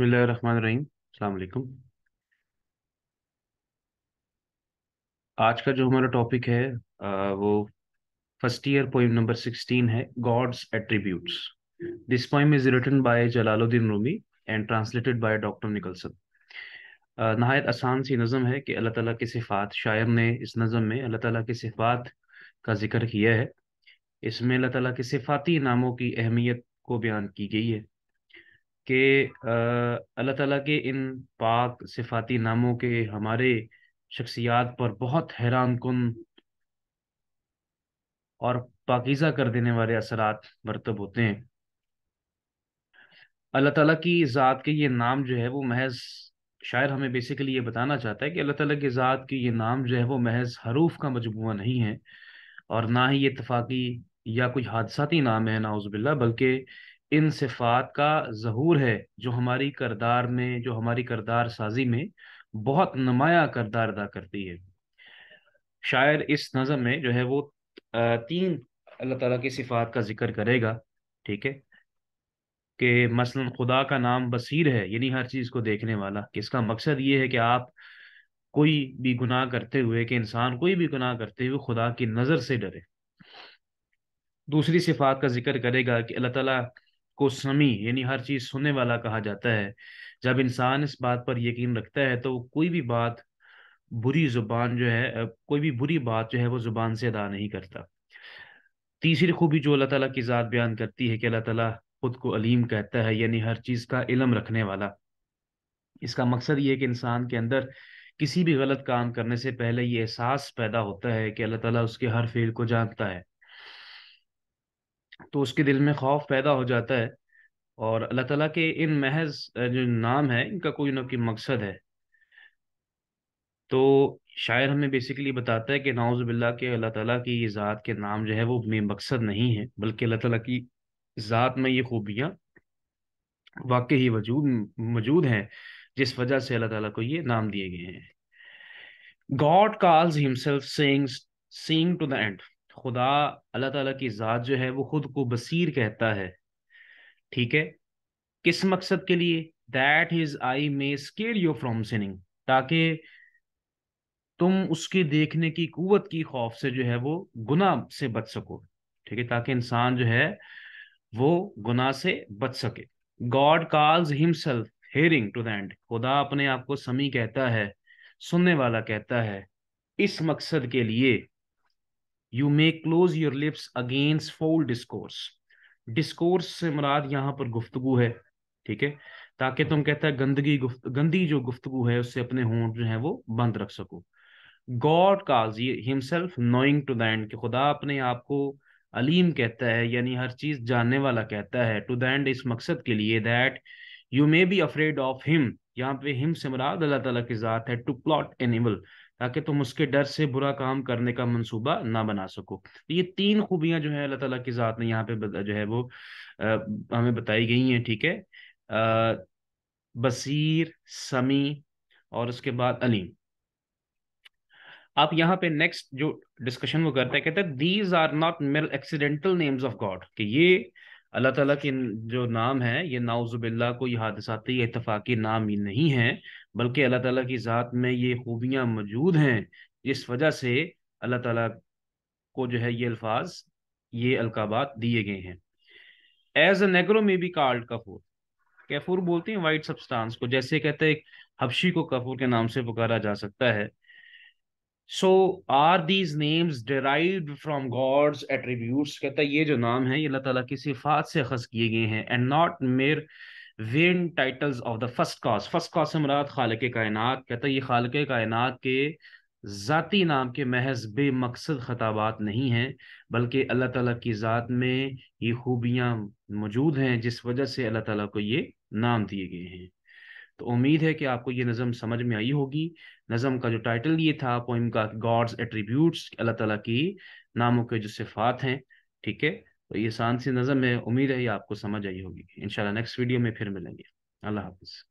बसमीम आज का जो हमारा टॉपिक है वो first year poem number sixteen है God's attributes this poem is written by Jalaluddin Rumi and translated by doctor Nicholson नहायत आसान सी नज़म है कि अल्लाह ताला के सिफात शायर ने इस नज़म में अल्लाह ताला के सिफात का जिक्र किया है इसमें अल्लाह ताला के सिफाती नामों की अहमियत को बयान की गई है कि अल्लाह ताला के इन पाक सिफाती नामों के हमारे शख्सियात पर बहुत हैरान कन और पाकिज़ा कर देने वाले असरात मरतब होते हैं अल्लाह ताला की ज़ात के ये नाम जो है वो महज शायर हमें बेसिकली ये बताना चाहता है कि अल्लाह ताला की ज़ात के ये नाम जो है वो महज हरूफ का मजमू नहीं है और ना ही ये इतफाक़ी या कोई हादसाती नाम है नाउज़बिल्ला बल्कि इन सिफात का जहूर है जो हमारी करदार में जो हमारी करदार साजी में बहुत नमाया करदार अदा करती है शायर इस नज़म में जो है वो तीन अल्लाह ताला की सिफात का जिक्र करेगा ठीक है कि मसलन खुदा का नाम बसीर है यानी हर चीज़ को देखने वाला इसका मकसद ये है कि आप कोई भी गुनाह करते हुए कि इंसान कोई भी गुनाह करते हुए खुदा की नज़र से डरे दूसरी सिफात का जिक्र करेगा कि अल्लाह ताला को समी यानी हर चीज सुनने वाला कहा जाता है जब इंसान इस बात पर यकीन रखता है तो कोई भी बात बुरी जुबान जो है कोई भी बुरी बात जो है वो जुबान से अदा नहीं करता तीसरी खूबी जो अल्लाह ताला की ज़ात बयान करती है कि अल्लाह ताला खुद को अलीम कहता है यानी हर चीज़ का इलम रखने वाला इसका मकसद ये है कि इंसान के अंदर किसी भी गलत काम करने से पहले ये एहसास पैदा होता है कि अल्लाह ताला उसके हर फेल को जानता है तो उसके दिल में खौफ पैदा हो जाता है और अल्लाह ताला के इन महज जो नाम है इनका कोई ना कोई मकसद है तो शायर हमें बेसिकली बताता है कि नाउज बिल्ला के अल्लाह ताला की ये ज़ात के नाम जो है वो मकसद नहीं है बल्कि अल्लाह ताला की ज़ात में ये खूबियाँ वाकई ही वजूद मौजूद हैं जिस वजह से अल्लाह ताला को ये नाम दिए गए हैं God calls himself seeing to the end खुदा अल्लाह ताला की ज़ात जो है वो खुद को बसीर कहता है ठीक है किस मकसद के लिए that is I may scare you from sinning ताकि तुम उसके देखने की कुवत की खौफ से जो है वो गुना से बच सको ठीक है ताकि इंसान जो है वो गुना से बच सके God calls himself hearing to the end खुदा अपने आप को समी कहता है सुनने वाला कहता है इस मकसद के लिए you may close your lips against foul discourse discourse से मुराद यहाँ पर गुफ्तगु है ठीक है ताकि तुम कहते हैं गंदगी गुफ्त गंदी जो गुफ्तगु है उससे अपने होंठ जो है वो बंद रख सको गॉड काज ये himself knowing to the end कि खुदा अपने आप को अलीम कहता है यानी हर चीज जानने वाला कहता है टू द एंड इस मकसद के लिए that you may be afraid of him यहाँ पे हिम से मुराद अल्लाह तला की जात है टू प्लॉट एनिमल ताकि तुम उसके डर से बुरा काम करने का मंसूबा ना बना सको तो ये तीन खूबियां जो है अल्लाह ताला की ज़ात ने यहाँ पे जो है वो आ, हमें बताई गई हैं ठीक है आ, बसीर समी और उसके बाद अलीम आप यहाँ पे नेक्स्ट जो डिस्कशन वो करते हैं कहते हैं these are not mere accidental names of God कि ये अल्लाह ताला के जो नाम है ये नाउजुबिल्ला कोई हादसाती इतफाक़ी नाम ही नहीं है बल्कि अल्लाह ताला की ज़ात में ये खूबियाँ मौजूद हैं जिस वजह से अल्लाह ताला को जो है ये अल्फाज ये अलकाबात दिए गए हैं एज नेगरो में भी कार्ड कफूर कैफूर बोलते हैं वाइट सब्सटेंस को जैसे कहते हैं हबशी को कफूर के नाम से पुकारा जा सकता है so are these names derive from God's attribute कहता है ये जो नाम है ये अल्लाह तला की सिफात से खस किए गए हैं and not mere vain titles of the first cause first cause से मुराद के कायनात कहता है ये के कायनात के ज़ाती नाम के महज बे मकसद खताबात नहीं हैं बल्कि अल्लाह तला की ज़ात में ये खूबियाँ मौजूद हैं जिस वजह से अल्लाह तला को ये नाम दिए गए हैं तो उम्मीद है कि आपको ये नज़म समझ में आई होगी नज़म का जो टाइटल ये था पोइम का गॉड्स एट्रीब्यूट्स अल्लाह ताला की नामों के जो सिफात हैं ठीक है तो ये शान सी नज़म है उम्मीद है ये आपको समझ आई होगी इनशाला नेक्स्ट वीडियो में फिर मिलेंगे अल्लाह हाफिज़